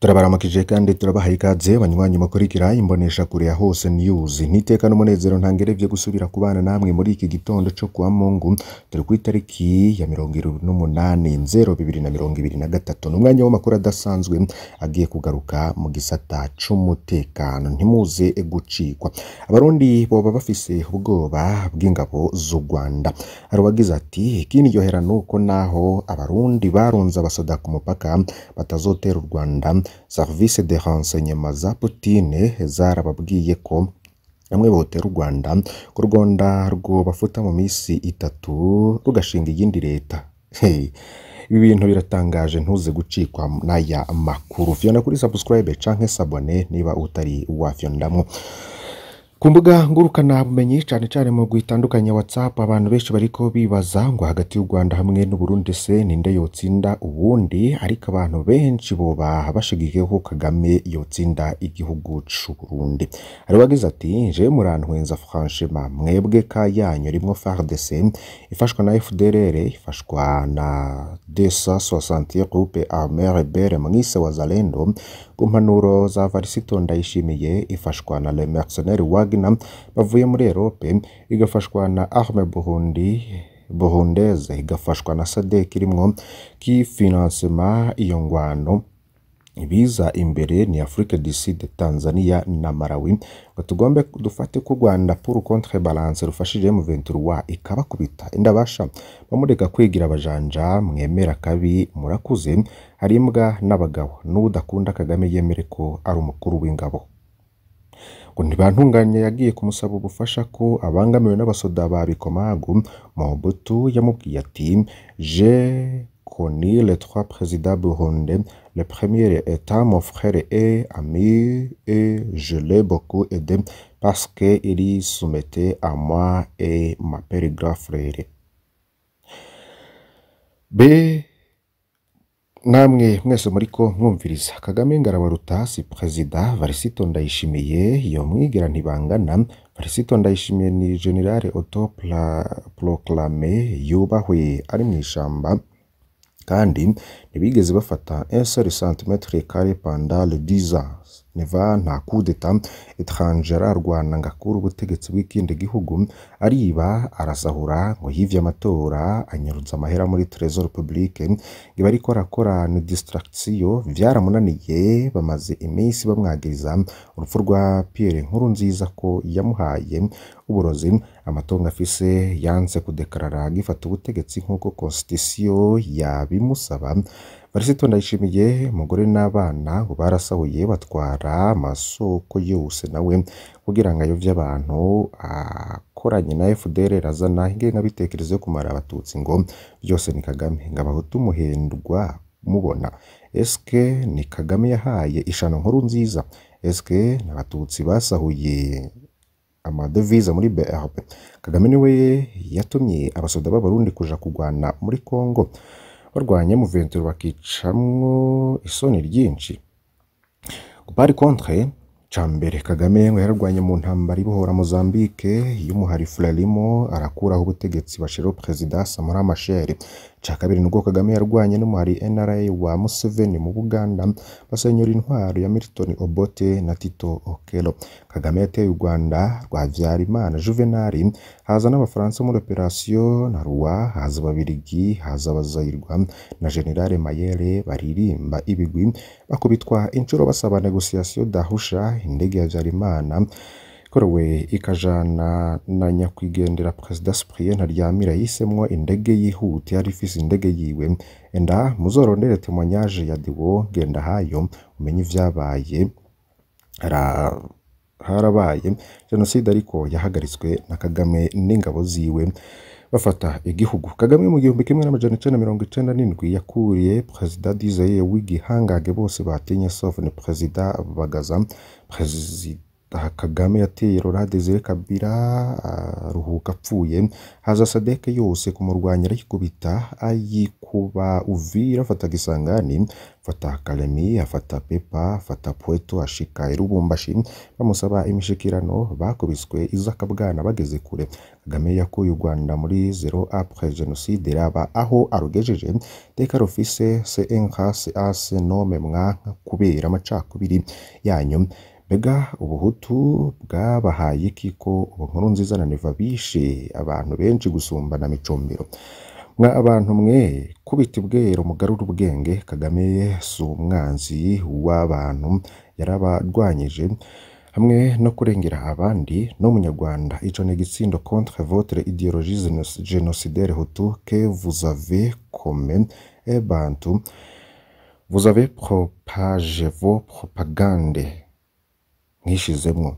turabaramukije kandi turabahaye ikaze banywanyi mukurikira imbonesha kure ya hose news niteka n'umunezero ntangerevye gusubira ku bana namwe muri iki gitondo cyo kuwa Mungu turi ku itariki ya mirongo irindwi n'umunani nzero bibiri na mirongo ibiri na gatatu umwanya w'amakuru adasanzwe agiye kugaruka mu gisata cy’umutekano ntimuze gucikwa abarundi boba bafise ubwoba bw'ingabo z'u Rwanda hari uwagize ati ikiniryohera nuko naho abarundi barunze abasoda ku mupaka batazotera u Rwanda serivisi de renseignement za Putine zarababwiye ko bamwe botera u Rwanda ku u Rwanda rwobafuta mu minsi itatu rugashinga iyindi leta ibi bintu biratangaje ntuze gucikwa n'aya makuru fiyona kuri subscribe canke sabone niba utari wafyonamo ku mbuga ngurukanabumenyi cyane cyane mu itandukanye WhatsApp abantu benshi bari ko bibaza ngo hagati y'u rwanda hamwe n'uburundi se ninde yotsinda ubundi ariko abantu benshi boba bashigiyeho kagame yotsinda igihugu cy'uburundi hari uwagize ati nje murantwenza franchema mwebwe ka yanyu rimwe frdc ifashwa na fdrr ifashwa na desa sosante groupe arme rebere mwise wazalendo ku za varisito ndayishimiye ifashwa na le mercenaire wagner bavuye muri erope igafashwa na arme burundi burundeze igafashwa na sadek irimwo kifinansema iyo ngwano ibiza imbere ni afurika du tanzania na malawi ngo tugombe dufate ko u rwanda pour contre balance rufashije M23 ikabakubita indabasha bamureka kwigira abajanja mwemera kabi murakuze hari imbwa n'abagabo n'udakunda kagame yemere ko ari umukuru w'ingabo ngo ntibantunganya yagiye kumusaba ubufasha ko abangamiwe n'abasoda ba bikomagu Mobutu yamubwiye ati je ni les trois présidents burundais. Le premier étant mon frère et ami, et je l'ai beaucoup aidé parce qu'il y soumettait à moi et ma père frère. B. namwe mwese muri ko mwumviriza kagame ngarabaruta si président varisito ndayishimiye iyo mwigira ntibangana varisito ndayishimiye ni generale auto proclamé yubahwe ari mu kandi ntibigeze bafata un seul kare panda le 10 ans neva nta coup d'etat rwanda ngo akure ubutegetsi bw'ikindi gihugu ariba arasahura ngo yivye amatora anyarutsa amahera muri trésor publique ngo bariko arakora ni distraction vyaramunaniye bamaze iminsi bamwagiriza urupfu rwa Pierre nkuru nziza ko yamuhaye uburozi amatongo afise yanze kudekarara gifata ubutegetsi nk'uko constitution yabimusaba Barisi ndayishimiye umugore n'abana barasahuye batwara amasoko yose nawe kugira ngo ayobye abantu akoranye na FDR razana ingena bitekerezo kumara abatutsi ngo byose ni Kagame ngo abahutu muhendwa mubona eske ni Kagame yahaye ishano nkuru nziza eske n'abatutsi basahuye amadevize muri BRB Kagame niwe yatumye abasoda b'abarundi kuja kugwana muri Congo barwanya muventuri bakicamwo isoni ryinshi pari kontre cambere kagame ngo yararwanye mu ntambara ibohora mozambique y'umuhari frelimo arakuraho ubutegetsi bashiraho perezida samora machel cya kabiri ni kagame yarwanye n'umuhari nra wa museveni mu buganda basenyura intwaro ya milton obote na tito okelo kagame yateye u rwanda rwa byarimana juvenali haza n'abafaransa muri operasiyo na ruwa haza ababirigi haza abazayirwa na generale mayere baririmba ibigwi bakubitwa inshuro basaba negosiyasiyo dahusha indege ya byarimana ikorewe ikajana na nyakwigendera perezida Cyprien Ntaryamira yisemwo indege yihute yari ifise indege yiwe enda muzorondere témoignage ya Deo Ngendahayo umenye ivyabaye harabaye jenoside ariko yahagaritswe na Kagame n'ingabo ziwe bafata igihugu kagame mu gihumbi kimwe n'amajana icenda mirongo icenda n'indwi yakuriye perezida dizeye w'igihangange bose batinya sauf ni perezida bagaza perezida aha Kagame yateye Laurent Desire Kabila ah, aruhuka apfuye haza Sadek yose kumurwanya arayikubita ayikuba Uvira afata Kisangani afata Kalemi afata Pepa afata Pweto ashika Lubumbashi bamusaba imishikirano bakubiswe izakabwana bageze kure Kagame yakuye u Rwanda muri zero après jenoside raba aho arugejeje teka rufise se enkase ase nome mwanka kubera amacakubiri yanyu Mbega ubuhutu bwabahaye iki ko ubu nkuru nziza na neva bishe abantu benshi gusumba na micumbiro mwa abantu mwe kubita ubwero mugarura ubwenge kagame si umwanzi w'abantu yarabarwanyije hamwe no kurengera abandi n'umunyarwanda ico ni igitsindo contre votre idéologie génocidaire hutu que vous avez commis et eh, bantu vous avez propagé nkishizemwo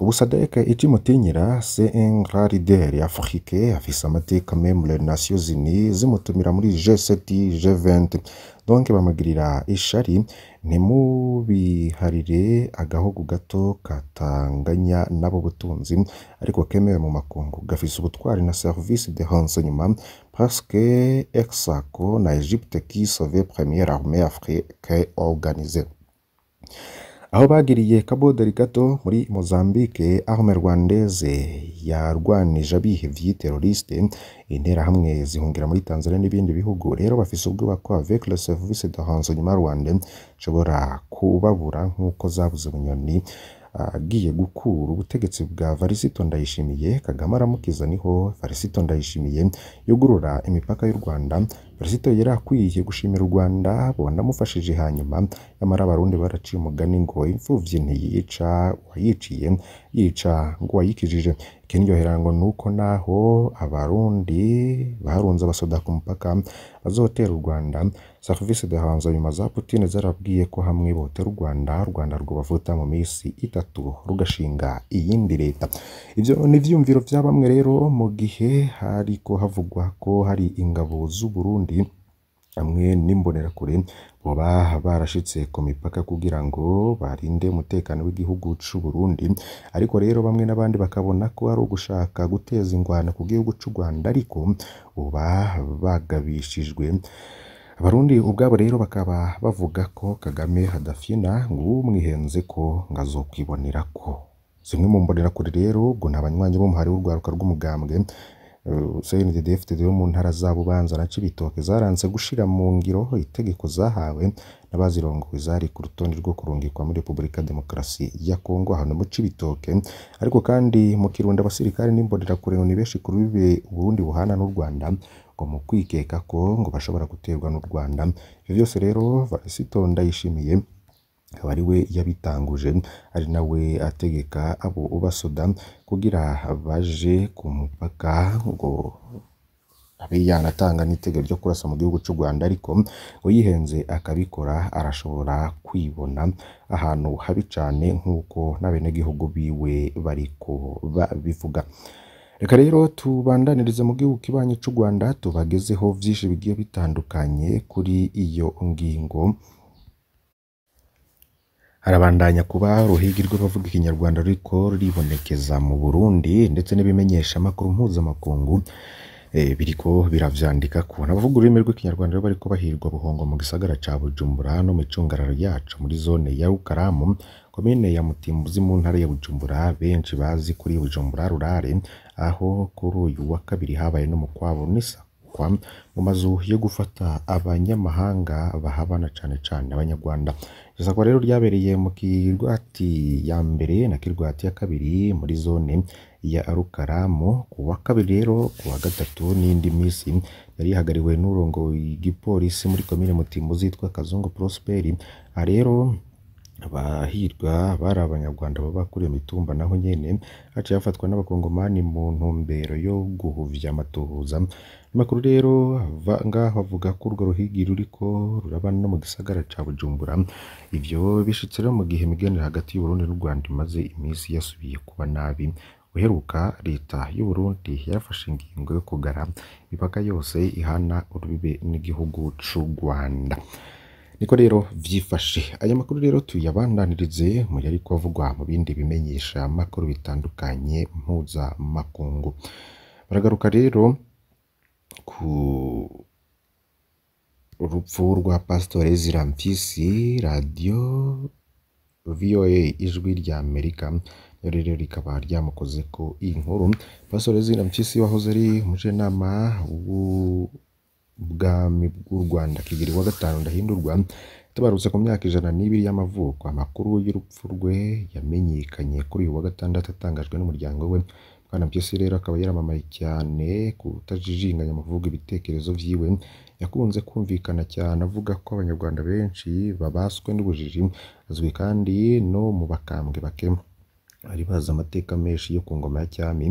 ubusadeka iji mutinyira CNRDR ya Afrique afise amateka membre les Nations Unies zimutumira muri G7 G20 donc bamagirira ishari ntimubiharire agahugu gato katanganya n'abo butunzi ariko kemewe mu makungu gafise ubutwari na service de renseignement parce que Exaco na Egypte qui sauve première armée africaine organisée aho bagiriye kaboderi gato muri Mozambique aho Merwandeze yarwanije abihevye terroriste interahamwe zihungira muri Tanzania n'ibindi bihugu rero bafise ubwoba ko avec le service de renseignement rwandais kubabura nk'uko zabuze ubunyoni ah, agiye gukura ubutegetsi bwa Varisito Ndayishimiye Kagame aramukiza niho Varisito Ndayishimiye yugurura imipaka y'u Rwanda perezida yari akwiye gushimira u rwanda wanamufashije hanyuma nyamara abarundi baraciye umugani ngo imfubyi ntiyica uwayiciye yica ngo uwayikijije ikindyohera ngo ni uko naho abarundi barunze abasoda ku mupaka bazotera u rwanda serivisi de nyuma za putine zarabwiye ko hamwe botera u rwanda rwanda rubavuta mu minsi itatu rugashinga iyindi leta ibyo ni ibyumviro bya bamwe rero mu gihe hari ko havugwa ko hari ingabo z'uburundi kandi amwe n'imbonerakure baba barashitse ku mipaka kugira ngo barinde umutekano w'igihugu cy'u Burundi ariko rero bamwe n'abandi bakabona ko ari ugushaka guteza ingwano ku gihugu cy'u Rwanda ariko uba bagabishijwe abarundi ubwabo rero bakaba bavuga ko Kagame hadafina ng'umwihenze ko ngazokwibonera ko zimwe mu mbonerakure rero ngo ni abanywanyi bo mu rw'umugambwe Hussein Dedef Tedeo mu ntara za Bubanza na Cibitoke zaranze gushira mu ngiro itegeko zahawe n'abazirongowe zari ku rutonde rwo kurungikwa muri Repubulika Demokarasi ya Kongo ahantu mu Cibitoke ariko kandi mu Kirundo abasirikare n'imbonerakureno ni benshi kuri bibe Burundi buhana n'u Rwanda ngo mu kwikeka ko ngo bashobora guterwa n'u Rwanda ibyo byose rero Varisito yishimiye akaba ari we yabitanguje ari nawe ategeka abo basoda kugira baje ku mupaka ngo abe yanatanga n'itege ryo kurasa mu gihugu cy'u Rwanda ariko uyihenze akabikora arashobora kwibona ahantu habi cyane nk'uko n'abenegihugu biwe bariko babivuga reka rero tubandanirize mu gihugu kibanyi cy'u Rwanda tubagezeho byinshi bigiye bitandukanye kuri iyo ngingo harabandanya kuba ruhigi rw'abavuga ikinyarwanda ariko ruribonekeza mu burundi ndetse n'ibimenyeshamakuru mpuzamakungu eh, biriko birabyandika kubona abavuga ururimi rw'ikinyarwanda bari kubahirwa bahirwa buhongo mu gisagara ca bujumbura no mu icungararo yacu muri zone ya rukaramu komine ya mutimbuzi mu ntara ya bujumbura benshi bazi kuri bujumbura rurare aho kuri uyu wa kabiri habaye n'umukwabo n'isa kubakwa mu mazu yo gufata abanyamahanga bahabana cyane cyane abanyarwanda iri rero ryabereye mu kirwati ya mbere na kirwati ya kabiri muri zone ya rukaramu ku wa kabiri rero ku wa gatatu n'indi minsi yari yahagariwe n'urongo igipolisi muri komine mutimbo zitwa kazungu prosperi aha rero abahirwa bari abanyarwanda baba bakuriye imitumba naho nyine haciye hafatwa n'abakongomani mu ntumbero yo guhuvya amatohoza amakuru rero ngaho avuga ko urwo ruhigi ruriko rurabana no mu gisagara ca bujumbura ibyo bishitse rero mu gihe imigenere hagati y'uburundi n'u rwanda imaze iminsi yasubiye kuba nabi uheruka leta y’u Burundi yafashe ingingo yo kugara imipaka yose ihana urubibe n'igihugu cy’u rwanda niko rero byifashe aya makuru rero tuyabandanirize mu yari kuvugwa mu bindi bimenyesha amakuru bitandukanye mpuzamakungu baragaruka rero ku urupfu rwa pasitori ezira mpyisi radiyo voa ijwi rya amerika rero rikaba ryamukoze ko iyi nkuru pasitori ezira wahoze ari umujenama ubwami bw'u Rwanda Kigeli wa gatanu Ndahindurwa yatabarutse ku myaka ijana n'ibiri y'amavuko. Amakuru y'urupfu rwe yamenyekanye kuri uyu wa gatandatu atangajwe n'umuryango we. Bwanampyisi rero akaba yaramamaye cyane ku kutajijinganya mu ibitekerezo byiwe. Yakunze kumvikana cyane avuga ko Abanyarwanda benshi babaswe n'ubujiji, azwi kandi no mu bakambwe bake. bari bazi amateka menshi yo ku ngoma ya cyami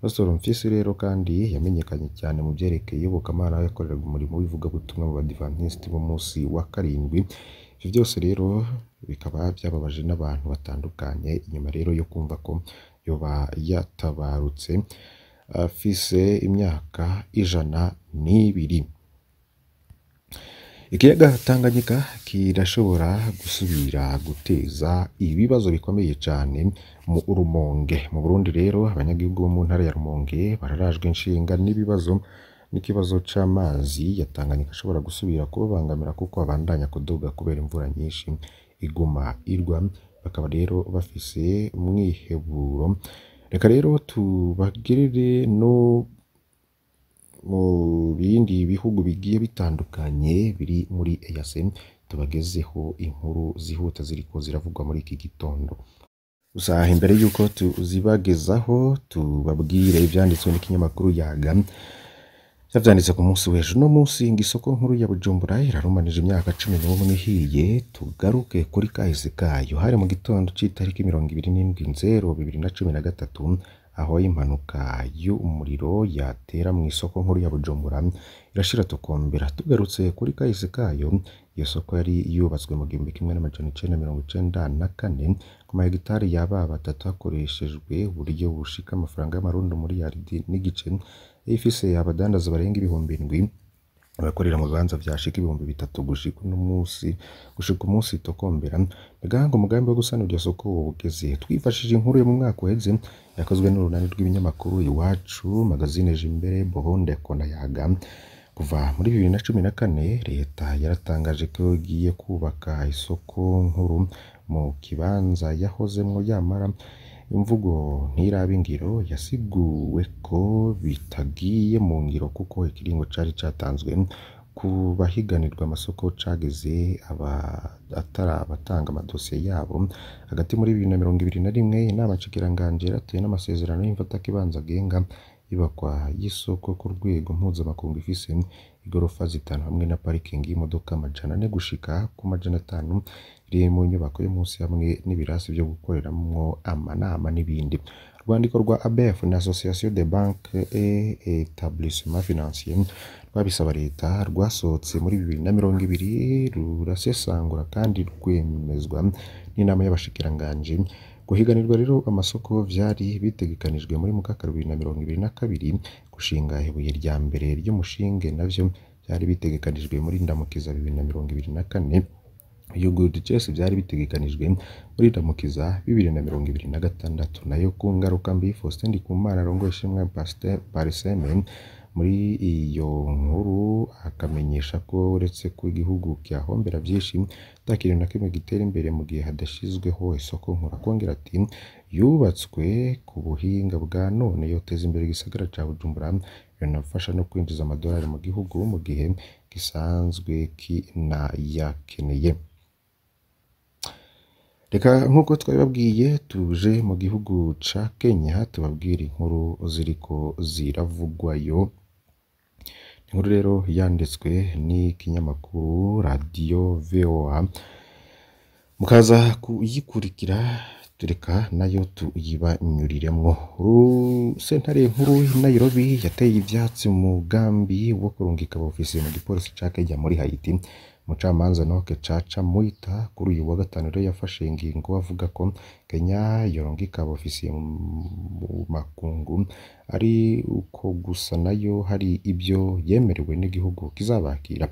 Pastor Mfyisi rero kandi yamenyekanye cyane mu byerekeye iyobokamana aho yakoreraga umurimo w'ivugabutumwa mu badivantisiti b'umunsi wa karindwi ibyo byose rero bikaba byababaje n'abantu batandukanye inyuma rero yo kumva ko yoba yatabarutse afise imyaka ijana n'ibiri Ikiyaga Tanganyika kirashobora gusubira guteza ibibazo bikomeye cyane mu Rumonge. Mu Burundi rero abanyagihugu bo mu ntara ya Rumonge bararajwe inshinga n'ibibazo n'ikibazo cy'amazi ya ashobora gusubira kubabangamira kuko abandanya kudoga kubera imvura nyinshi iguma igwa, bakaba rero bafise umwiheburo. Reka rero tubagerere no mu bindi bihugu bigiye bitandukanye biri muri EAC tubagezeho inkuru zihuta ziriko ziravugwa muri iki gitondo gusa imbere y'uko tuzibagezaho tubabwire ibyanditswe n'ikinyamakuru yaga yabyanditse ku munsi w'ejo no munsi ngo isoko nkuru ya bujumbura irarumanije imyaka cumi n'umwe ihiye tugaruke kuri kahise kayo hari mu gitondo cy'itariki mirongo ibiri n'indwi nzero bibiri na cumi na gatatu aho impanuka y'umuriro yatera mu isoko nkuru ya Bujumbura irashira tukombera tugarutse kuri kahise kayo iyo soko yari yubatswe mu gihumbi kimwe n'amajana icenda mirongo icenda na kane ku mahegitari yaba batatu hakoreshejwe uburyo bushika amafaranga y’amarundo muri miliyaridi n'igice ifise abadandaza barenga ibihumbi indwi abakorera mu bibanza byashika ibihumbi bitatu gushika uno munsi gushika umunsi tokombera mbega umugambi wo gusanurira soko wogeze twifashishije inkuru yo mu mwaka uheze yakozwe n'urunani rw'ibinyamakuru iwacu magazine jimbere bohonde kona kuva muri bibiri na cumi na kane leta yaratangaje ko igiye kubaka isoko nkuru mu kibanza yahozemo yamara imvugo ntiraba ingiro yasiguwe ko bitagiye mu ngiro kuko ikiringo cari catanzwe ku bahiganirwa amasoko cageze atari abatanga amadosiye yabo hagati muri bibiri na mirongo ibiri na rimwe inama nshikiranganji yaratoye n'amasezerano y'imfatakakibanza agenga ibakwa yisoko ku rwego mpuzamakungu ifise igorofa zitanu hamwe na parikingi y'imodoka amajana ane gushika ku majana atanu iri mu nyubako yo munsi hamwe n'ibirasi byo gukoreramo amanama n'ibindi urwandiko rwa abf na association de banque et etablissement financier rwabisaba leta rwasohotse muri bibiri na mirongo ibiri rurasesangura kandi rwemezwa n'inama y'abashikiranganji Guhiganirwa rero amasoko byari bitegekanijwe muri Mukaka bibiri na mirongo ibiri na kabiri, gushinga ibuye rya mbere ry'umushinge nabyo byari bitegekanijwe muri Ndamukiza bibiri na mirongo ibiri na kane, Yugurudi Chess byari bitegekanijwe muri Ndamukiza bibiri na mirongo ibiri na gatandatu, nayo ku ngaruka mbi ku Ndikumana arongoye Ishimwe Pariseme Muri iyo nkuru akamenyesha ko uretse ko igihugu kihahombera byinshi nta kintu na kimwe gitera imbere mu gihe hadashyizweho isoko nkurakongira ati yubatswe ku buhinga bwa none yoteza imbere igisagara cya Bujumbura binafasha no kwinjiza amadolari mu gihugu mu gihe gisanzwe kinayakeneye reka nk'uko twabibabwiye tuje mu gihugu cya Kenya tubabwire inkuru ziriko ziravugwayo Inkuru rero yanditswe n'ikinyamakuru radiyo VOA, mukaza kuyikurikira tureka nayo tuyibanyuriremo. Sentare nkuru i Nairobi yateye ibyatsi mu mugambi wo kurungika abaofisiye mu gipolisi ca Kenya muri Haiti Umucamanza no Chacha Muita kuri uyu wa gatanu rero yafashe ingingo avuga ko Kenya yorongika abofisiye mu makungu ari uko gusa nayo hari ibyo yemerewe n'igihugu kizabakira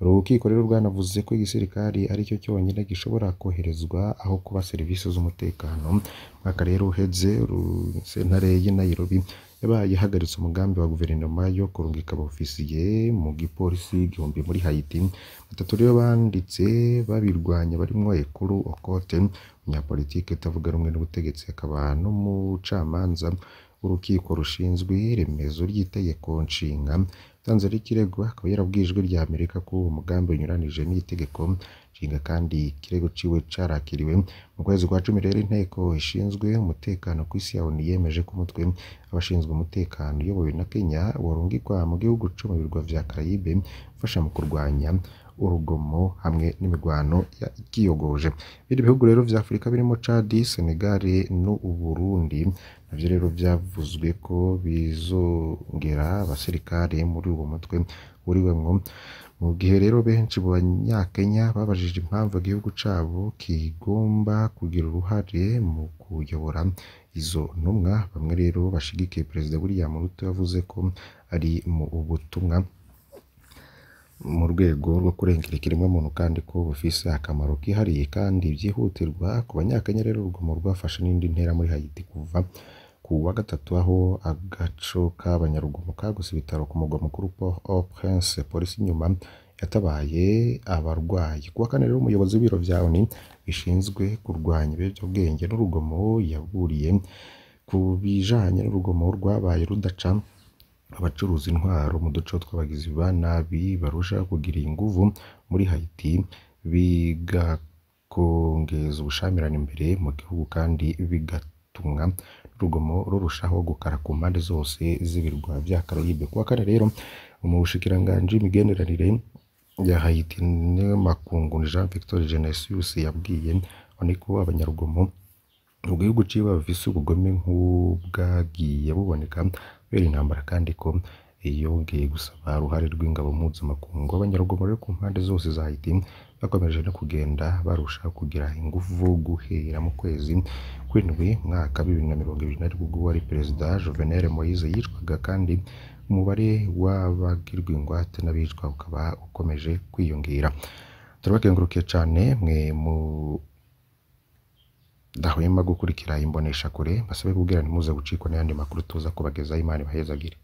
urukiko rero rwanavuze ko igisirikari aricyo cyonyine gishobora koherezwa aho kuba serivisi z'umutekano umwaka rero uheze sentare y'i Nairobi yabaye ihagaritse umugambi wa guverinoma yo kurungika abofisiye mu gipolisi gihumbi muri Haiti batatu rero banditse babirwanya barimo Ekuru Okote umunyapolitike itavuga rumwe n'ubutegetsi akaba n'umucamanza urukiko rushinzwe iremezo ry'itegeko nshinga Sanzari Kirego akaba yarabwiye ijwi rya Amerika ko uwo mugambi unyuranije n'itegeko nshinga kandi ikirego ciwe carakiriwe mu kwezi kwa cumi rero inteko ishinzwe umutekano ku isi ya yemeje ko umutwe abashinzwe umutekano uyobowe na Kenya warungikwa mu gihugu co mu birwa vya Caraïbe ufasha mu kurwanya urugomo hamwe n'imirwano ikiyogoje ibindi bihugu rero vya Afurika birimo Cadi Senegal n'u Burundi nabyo rero byavuzwe ko bizongera abasirikare muri uwo mutwe wuriwemo mu gihe rero benshi mu banyakenya babajije impamvu igihugu cyabo kigomba kugira uruhare mu kuyobora izo ntumwa bamwe rero bashigikiye perezida william ruto yavuze ko ari mu ubutumwa mu rwego rwo kurengera ikiremwamuntu kandi ko bufise akamaro kihariye kandi byihutirwa ku banyakenya rero urugomo rwafashe n'indi ntera muri hayiti kuva wa gatatu aho agaco k'abanyarugomo kagose ibitaro ku mugwa mukuru Port Prince polisi inyuma yatabaye abarwayi kuwa kane rero umuyobozi w'ibiro bya ONU bishinzwe kurwanya ibiyobyabwenge n'urugomo yaburiye ku bijanye n'urugomo rwabaye rudaca abacuruza intwaro mu duce tw'abagizi ba nabi barushaho kugira inguvu muri Haiti bigakongeza ubushyamirane imbere mu gihugu kandi bigat bigatuma rugomo rurushaho gukara ku mpande zose z'ibirwa bya Caraïbe kuwa kane rero mu bushikiranganji imigenderanire ya Haiti n'amakungu Jean Victor Genesius yabwiye niko abanyarugomo mu gihugu ciwe bafise ubugome nk'ubwagiye buboneka kubera intambara kandi ko yongeye gusaba uruhare rw'ingabo mpuzamakungu abanyarugomo rero ku mpande zose za Haiti bakomeje no kugenda barushaho kugira ingufu guhera mu kwezi kw'indwi mwaka bibiri na mirongo irindwi na ubwo wari perezida Juvenal Moise yicwaga kandi umubare w'abagirwa ingwate n'abicwa ukaba ukomeje kwiyongera turabakengurukiye cyane mwe mu dahwema gukurikira imbonesha kure basabe kubwira ntimuze gucikwa n'ayandi makuru tuza kubageza imana ibahezagire